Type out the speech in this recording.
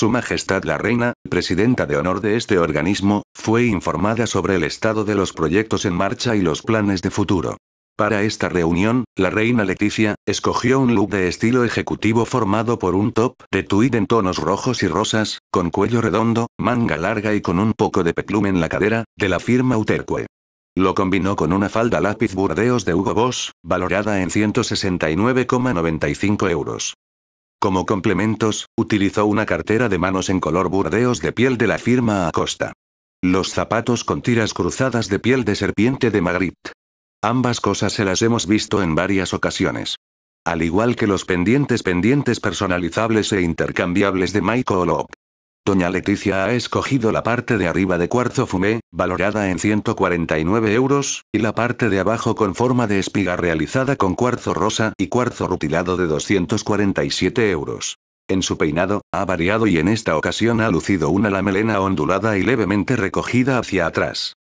Su Majestad la Reina, presidenta de honor de este organismo, fue informada sobre el estado de los proyectos en marcha y los planes de futuro. Para esta reunión, la reina Leticia, escogió un look de estilo ejecutivo formado por un top de tweed en tonos rojos y rosas, con cuello redondo, manga larga y con un poco de peplum en la cadera, de la firma Uterque. Lo combinó con una falda lápiz burdeos de Hugo Boss, valorada en 169,95 euros. Como complementos, utilizó una cartera de manos en color burdeos de piel de la firma Acosta. Los zapatos con tiras cruzadas de piel de serpiente de Magritte. Ambas cosas se las hemos visto en varias ocasiones. Al igual que los pendientes pendientes personalizables e intercambiables de Michael Op. Doña Leticia ha escogido la parte de arriba de cuarzo fumé, valorada en 149 euros, y la parte de abajo con forma de espiga realizada con cuarzo rosa y cuarzo rutilado de 247 euros. En su peinado, ha variado y en esta ocasión ha lucido una lamelena ondulada y levemente recogida hacia atrás.